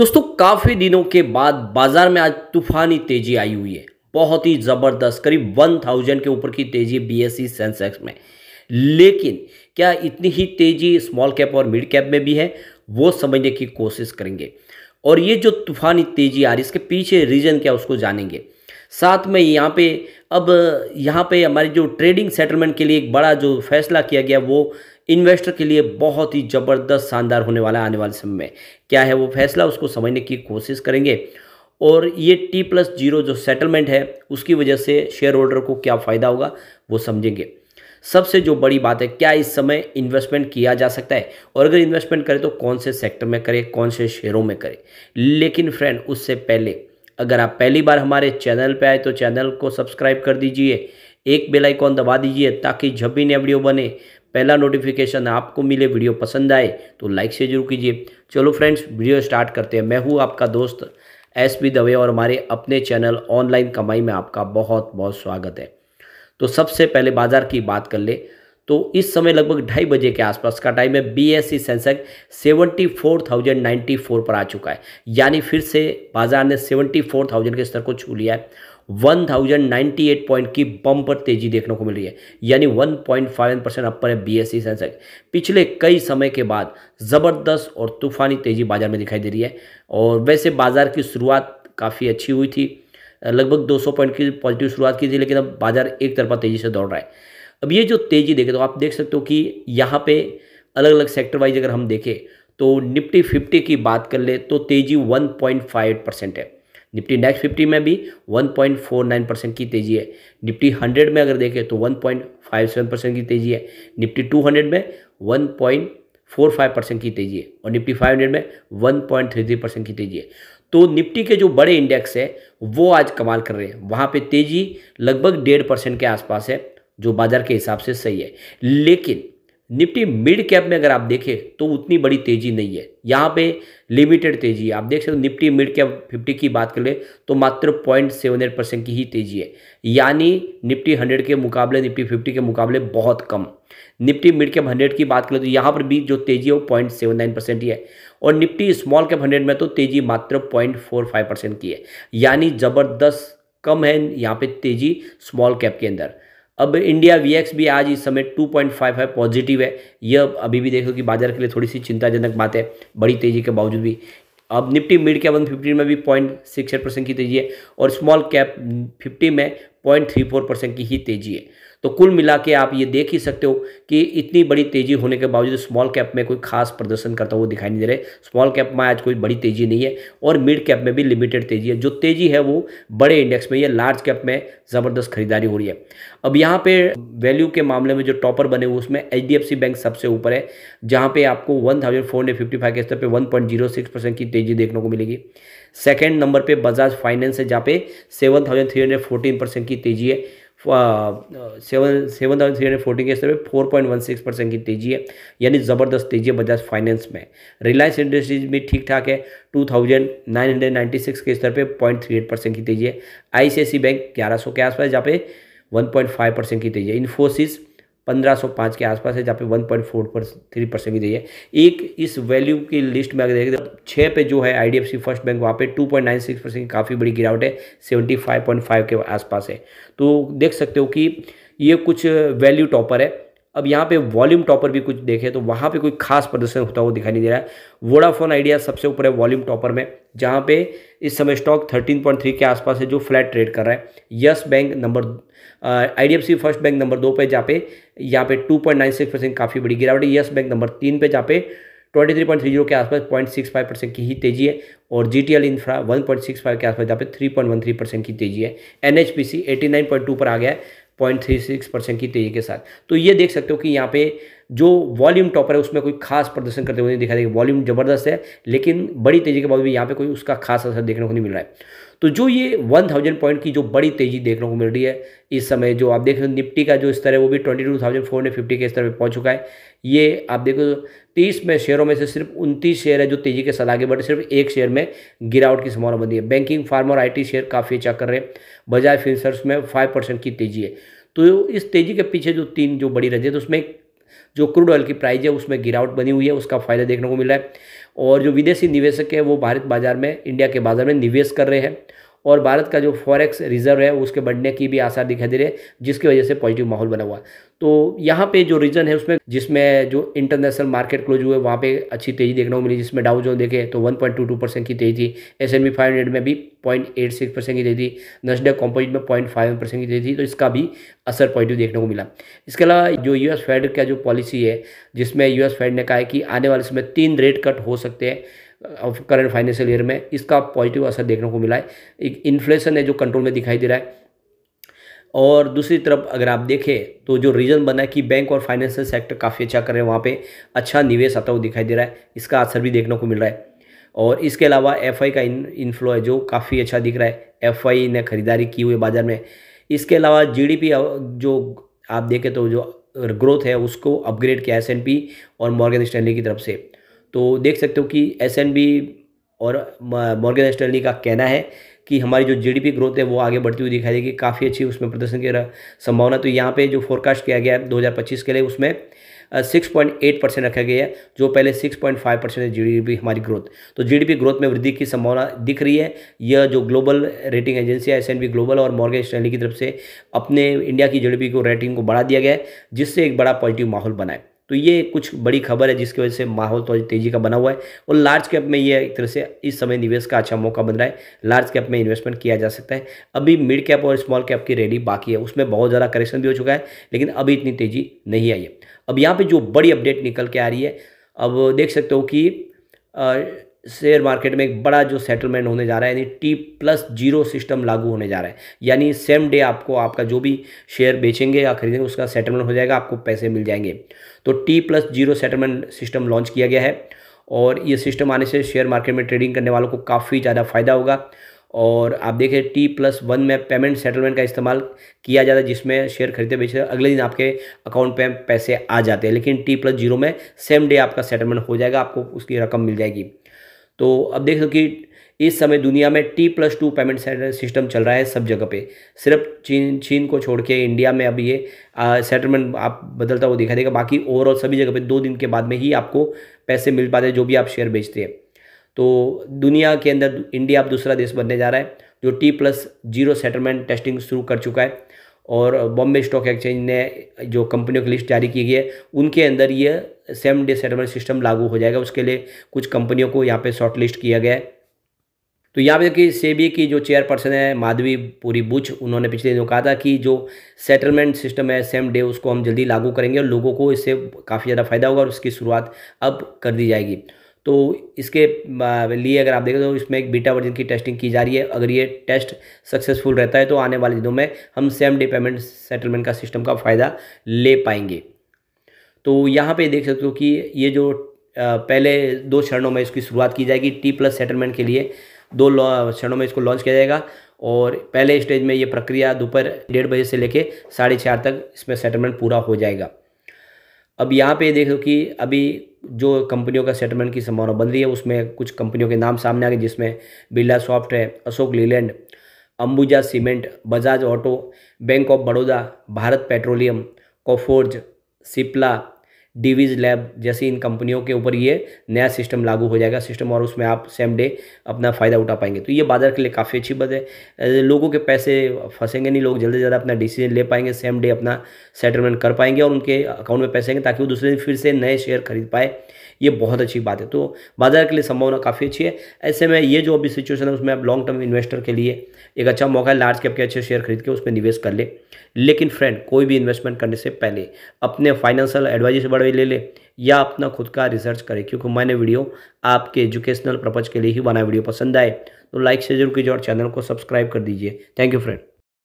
दोस्तों काफ़ी दिनों के बाद बाजार में आज तूफानी तेजी आई हुई है बहुत ही ज़बरदस्त करीब वन थाउजेंड के ऊपर की तेजी बीएसई सेंसेक्स e में लेकिन क्या इतनी ही तेजी स्मॉल कैप और मिड कैप में भी है वो समझने की कोशिश करेंगे और ये जो तूफानी तेजी आ रही है इसके पीछे रीज़न क्या उसको जानेंगे साथ में यहाँ पे अब यहाँ पे हमारी जो ट्रेडिंग सेटलमेंट के लिए एक बड़ा जो फैसला किया गया वो इन्वेस्टर के लिए बहुत ही ज़बरदस्त शानदार होने वाला आने वाले समय में क्या है वो फैसला उसको समझने की कोशिश करेंगे और ये टी प्लस जीरो जो सेटलमेंट है उसकी वजह से शेयर होल्डर को क्या फ़ायदा होगा वो समझेंगे सबसे जो बड़ी बात है क्या इस समय इन्वेस्टमेंट किया जा सकता है और अगर इन्वेस्टमेंट करें तो कौन से सेक्टर में करें कौन से शेयरों में करें लेकिन फ्रेंड उससे पहले अगर आप पहली बार हमारे चैनल पे आए तो चैनल को सब्सक्राइब कर दीजिए एक बेल आइकॉन दबा दीजिए ताकि जब भी नया वीडियो बने पहला नोटिफिकेशन आपको मिले वीडियो पसंद आए तो लाइक से जरूर कीजिए चलो फ्रेंड्स वीडियो स्टार्ट करते हैं मैं हूँ आपका दोस्त एस बी दवे और हमारे अपने चैनल ऑनलाइन कमाई में आपका बहुत बहुत स्वागत है तो सबसे पहले बाज़ार की बात कर ले तो इस समय लगभग ढाई बजे के आसपास का टाइम है B S E Sensex seventy four thousand ninety four पर आ चुका है यानी फिर से बाजार ने सेवेंटी फोर थाउजेंड के स्तर को छू लिया है one thousand ninety eight point की बम पर तेजी देखने को मिल रही है यानी one point five percent upper है बी एस सी सेंसेक्स पिछले कई समय के बाद ज़बरदस्त और तूफानी तेजी बाजार में दिखाई दे रही है और वैसे बाजार की शुरुआत काफ़ी अच्छी हुई थी लगभग दो सौ पॉइंट की पॉजिटिव शुरुआत की थी लेकिन अब बाजार एक तरफा तेज़ी से दौड़ रहा है अब ये जो तेज़ी देखे तो आप देख सकते हो कि यहाँ पे अलग अलग सेक्टर वाइज अगर हम देखें तो निफ्टी फिफ्टी की बात कर ले तो तेज़ी वन पॉइंट फाइव परसेंट है निफ्टी नेक्स्ट फिफ्टी में भी one point four nine percent की तेज़ी है निफ्टी हंड्रेड में अगर देखें तो one point five seven percent की तेज़ी है निफ्टी हंड्रेड में one point four five percent की तेज़ी है और निफ्टी हंड्रेड में one point three three percent की तेज़ी है तो निफ्टी के जो बड़े इंडेक्स है वो आज कमाल कर रहे हैं वहाँ पर तेज़ी लगभग डेढ़ परसेंट के आसपास है जो बाजार के हिसाब से सही है लेकिन निफ्टी मिड कैप में अगर आप देखें तो उतनी बड़ी तेजी नहीं है यहाँ पे लिमिटेड तेजी है आप देख सकते हो निफ्टी मिड कैप फिफ्टी की बात कर ले तो मात्र पॉइंट सेवन एट परसेंट की ही तेजी है यानी निफ्टी हंड्रेड के मुकाबले निफ्टी फिफ्टी के मुकाबले बहुत कम निफ्टी मिड कैप हंड्रेड की बात करें तो यहाँ पर भी जो तेजी है वो पॉइंट सेवन नाइन परसेंट ही है और निफ्टी स्मॉल कैप हंड्रेड में तो तेजी मात्र पॉइंट फोर फाइव परसेंट की है यानी ज़बरदस्त कम है यहाँ पे तेजी स्मॉल कैप के अंदर अब इंडिया वीएक्स भी आज इस समय 2.5 है पॉजिटिव है यह अभी भी देखो कि बाजार के लिए थोड़ी सी चिंताजनक बात है बड़ी तेजी के बावजूद भी अब Nifty mid cap one fifty में भी पॉइंट सिक्स एट परसेंट की तेजी है और स्मॉल कैप फिफ्टी में पॉइंट थ्री फोर परसेंट की ही तेजी है तो कुल मिला के आप ये देख ही सकते हो कि इतनी बड़ी तेजी होने के बावजूद स्मॉल कैप में कोई खास प्रदर्शन करता हुआ दिखाई नहीं दे रहे स्मॉल कैप में आज कोई बड़ी तेजी नहीं है और मिड कैप में भी लिमिटेड तेजी है जो तेजी है वो बड़े इंडेक्स में या लार्ज कैप में ज़बरदस्त खरीदारी हो रही है अब यहाँ पे वैल्यू के मामले में जो टॉपर बने हुए उसमें एच बैंक सबसे ऊपर है जहाँ पे आपको one thousand four hundred fifty five के स्तर पर one point zero six percent की तेजी देखने को मिलेगी सेकेंड नंबर पे बजाज फाइनेंस है जहाँ पे seven thousand three hundred fourteen percent की तेजी है seven seven thousand three hundred forty के स्तर पर four point one six percent की तेजी है यानी ज़बरदस्त तेजी है बजाज फाइनेंस में रिलायंस इंडस्ट्रीज भी ठीक ठाक है two thousand nine hundred ninety six के स्तर पर पॉइंट थ्री एट परसेंट की तेजी है आई बैंक ग्यारह सौ के आसपास जहाँ पे वन पॉइंट फाइव परसेंट की तेजी है इन्फोसिस 1505 के आसपास है जहाँ पे 1.4 पॉइंट पर थ्री परसेंट भी दी है एक इस वैल्यू की लिस्ट में अगर देखें तो छः पे जो है आईडीएफसी फर्स्ट बैंक वहाँ पे 2.96 परसेंट की काफ़ी बड़ी गिरावट है 75.5 के आसपास है तो देख सकते हो कि ये कुछ वैल्यू टॉपर है अब यहाँ पे वॉल्यूम टॉपर भी कुछ देखें तो वहाँ पे कोई खास प्रदर्शन होता हुआ दिखाई नहीं दे रहा है वोडाफोन आइडिया सबसे ऊपर है वॉल्यूम टॉपर में जहाँ पे इस समय स्टॉक 13.3 के आसपास है जो फ्लैट ट्रेड कर रहा है Yes Bank number I first bank number दो पे जहाँ पे यहाँ पे 2.96 परसेंट काफ़ी बड़ी गिरावट है यस बैंक नंबर तीन पे जहाँ पे 23.30 के आसपास 0.65 परसेंट की ही तेजी है और जी टी एल इंफ्रा 1.65 के आसपास जहाँ पे 3.13 परसेंट की तेजी है एन एच पी 89.2 पर आ गया है पॉइंट थ्री सिक्स परसेंट की तेजी के साथ तो ये देख सकते हो कि यहाँ पे जो वॉल्यूम टॉपर है उसमें कोई खास प्रदर्शन करते हुए नहीं दिखाई देगा वॉल्यूम जबरदस्त है लेकिन बड़ी तेजी के बाद भी यहाँ पे कोई उसका खास असर देखने को नहीं मिल रहा है तो जो ये वन थाउजेंड पॉइंट की जो बड़ी तेजी देखने को मिल रही है इस समय जो आप देख रहे हो निफ्टी का जो स्तर है वो भी twenty two thousand four hundred fifty के स्तर पर पहुंच चुका है ये आप देखो तीस में शेयरों में से सिर्फ उनतीस शेयर है जो तेजी के साथ आगे बढ़े सिर्फ एक शेयर में गिरावट की संभावना बनी है बैंकिंग फार्मर और टी शेयर काफ़ी अच्छा कर रहे हैं बजाय फिंसर्स में फाइव परसेंट की तेजी है तो इस तेजी के पीछे जो तीन जो बड़ी रजी है तो उसमें जो क्रूड ऑयल की प्राइस है उसमें गिरावट बनी हुई है उसका फायदा देखने को मिला है और जो विदेशी निवेशक है वो भारत बाजार में इंडिया के बाजार में निवेश कर रहे हैं और भारत का जो फॉरेक्स रिजर्व है उसके बढ़ने की भी आसार दिखाई दे रहे जिसकी वजह से पॉजिटिव माहौल बना हुआ तो यहाँ पे जो रीजन है उसमें जिसमें जो इंटरनेशनल मार्केट क्लोज हुए वहाँ पे अच्छी तेजी देखने को मिली जिसमें डाउ जो देखे तो 1.22 परसेंट की तेजी थी S and P five hundred में भी पॉइंट एट सिक्स परसेंट की तेजी नसडेक कॉम्पोजिट में पॉइंट फाइव परसेंट की तेजी थी तो इसका भी असर पॉजिटिव देखने को मिला इसके अलावा जो यू फेड का जो पॉलिसी है जिसमें यू फेड ने कहा है कि आने वाले समय तीन रेट कट हो सकते हैं ऑफ करंट फाइनेंशियल ईयर में इसका पॉजिटिव असर देखने को मिला है एक इन्फ्लेशन है जो कंट्रोल में दिखाई दे रहा है और दूसरी तरफ अगर आप देखें तो जो रीज़न बना है कि बैंक और फाइनेंशियल सेक्टर काफ़ी अच्छा कर रहे हैं वहाँ पे अच्छा निवेश आता हुआ दिखाई दे रहा है इसका असर भी देखने को मिल रहा है और इसके अलावा एफ का इन इनफ्लो है जो काफ़ी अच्छा दिख रहा है एफ ने ख़रीदारी की हुई बाज़ार में इसके अलावा जी जो आप देखें तो जो ग्रोथ है उसको अपग्रेड किया एस और मॉर्गन स्टैंडली की तरफ से तो देख सकते हो कि एस और मॉर्गन स्टैनली का कहना है कि हमारी जो जीडीपी ग्रोथ है वो आगे बढ़ती हुई दिखाई देगी काफ़ी अच्छी उसमें प्रदर्शन की संभावना तो यहाँ पे जो फोरकास्ट किया गया है 2025 के लिए उसमें 6.8 परसेंट रखा गया है जो पहले 6.5 परसेंट है जीडीपी हमारी ग्रोथ तो जीडीपी ग्रोथ में वृद्धि की संभावना दिख रही है यह जो ग्लोबल रेटिंग एजेंसी है एस ग्लोबल और मॉर्गन स्टैंडली की तरफ से अपने इंडिया की पी को रेटिंग को बढ़ा दिया गया है जिससे एक बड़ा पॉजिटिव माहौल बनाए तो ये कुछ बड़ी खबर है जिसकी वजह से माहौल थोड़ी तेजी का बना हुआ है और लार्ज कैप में ये एक तरह से इस समय निवेश का अच्छा मौका बन रहा है लार्ज कैप में इन्वेस्टमेंट किया जा सकता है अभी मिड कैप और स्मॉल कैप की रैली बाकी है उसमें बहुत ज़्यादा करेक्शन भी हो चुका है लेकिन अभी इतनी तेजी नहीं आई है अब यहाँ पर जो बड़ी अपडेट निकल के आ रही है अब देख सकते हो कि शेयर मार्केट में एक बड़ा जो सेटलमेंट होने जा रहा है यानी टी प्लस जीरो सिस्टम लागू होने जा रहा है यानी सेम डे आपको आपका जो भी शेयर बेचेंगे या खरीदेंगे उसका सेटलमेंट हो जाएगा आपको पैसे मिल जाएंगे तो T plus zero settlement system launch किया गया है और ये सिस्टम आने से शेयर मार्केट में ट्रेडिंग करने वालों को काफ़ी ज़्यादा फ़ायदा होगा और आप देखें टी प्लस वन में पेमेंट सेटलमेंट का इस्तेमाल किया जाता है जिसमें शेयर खरीदते बेचते अगले दिन आपके अकाउंट पे पैसे आ जाते हैं लेकिन टी प्लस जीरो में सेम डे आपका सेटलमेंट हो जाएगा आपको उसकी रकम मिल जाएगी तो अब देख सकते इस समय दुनिया में T plus two payment system चल रहा है सब जगह पे सिर्फ चीन चीन को छोड़ के इंडिया में अब ये सेटलमेंट आप बदलता हुआ दिखा देगा बाकी ओवरऑल सभी जगह पे दो दिन के बाद में ही आपको पैसे मिल पाते हैं जो भी आप शेयर बेचते हैं तो दुनिया के अंदर इंडिया अब दूसरा देश बनने जा रहा है जो T plus zero settlement testing शुरू कर चुका है और बॉम्बे स्टॉक एक्सचेंज ने जो कंपनियों की लिस्ट जारी की गई है उनके अंदर ये सेम डे सेटलमेंट सिस्टम लागू हो जाएगा उसके लिए कुछ कंपनियों को यहाँ पे शॉर्ट लिस्ट किया गया है तो यहाँ पे से सेबी की जो चेयरपर्सन है माधवी पूरी बुच उन्होंने पिछले दिनों कहा था कि जो सेटलमेंट सिस्टम है सेम डे उसको हम जल्दी लागू करेंगे और लोगों को इससे काफ़ी ज़्यादा फायदा होगा और उसकी शुरुआत अब कर दी जाएगी तो इसके लिए अगर आप देखें तो इसमें एक बीटा वर्जन की टेस्टिंग की जा रही है अगर ये टेस्ट सक्सेसफुल रहता है तो आने वाले दिनों में हम सेम डे पेमेंट सेटलमेंट का सिस्टम का फ़ायदा ले पाएंगे तो यहाँ पे देख सकते हो कि ये जो पहले दो चरणों में इसकी शुरुआत की जाएगी टी प्लस सेटलमेंट के लिए दो चरणों में इसको लॉन्च किया जाएगा और पहले स्टेज में ये प्रक्रिया दोपहर डेढ़ बजे से लेकर साढ़े चार तक इसमें सेटलमेंट पूरा हो जाएगा अब यहाँ पे देखो कि अभी जो कंपनियों का सेटलमेंट की संभावना बन रही है उसमें कुछ कंपनियों के नाम सामने आ गए जिसमें बिरला सॉफ्ट है Ashok Leyland Ambuja cement Bajaj auto bank of Baroda Bharat petroleum Coforge Cipla Divi's lab जैसी इन कंपनियों के ऊपर ये नया सिस्टम लागू हो जाएगा सिस्टम और उसमें आप सेम डे अपना फ़ायदा उठा पाएंगे तो ये बाजार के लिए काफ़ी अच्छी बात है लोगों के पैसे फंसेंगे नहीं लोग जल्दी से ज़्यादा अपना डिसीजन ले पाएंगे सेम डे अपना सेटलमेंट कर पाएंगे और उनके अकाउंट में पैसे आएंगे ताकि वो दूसरे दिन फिर से नए शेयर खरीद पाए ये बहुत अच्छी बात है तो बाजार के लिए संभावना काफ़ी अच्छी है ऐसे में ये जो अभी सिचुएशन है उसमें आप लॉन्ग टर्म इन्वेस्टर के लिए एक अच्छा मौका है लार्ज कैप के अच्छे शेयर खरीद के उसमें निवेश कर ले लेकिन फ्रेंड कोई भी इन्वेस्टमेंट करने से पहले अपने फाइनेंशियल एडवाइजर से बड़े ले ले या अपना खुद का रिसर्च करें क्योंकि मैंने वीडियो आपके एजुकेशनल पर्पज़ के लिए ही बनाया वीडियो पसंद आए तो लाइक से जरूर कीजिए और चैनल को सब्सक्राइब कर दीजिए थैंक यू फ्रेंड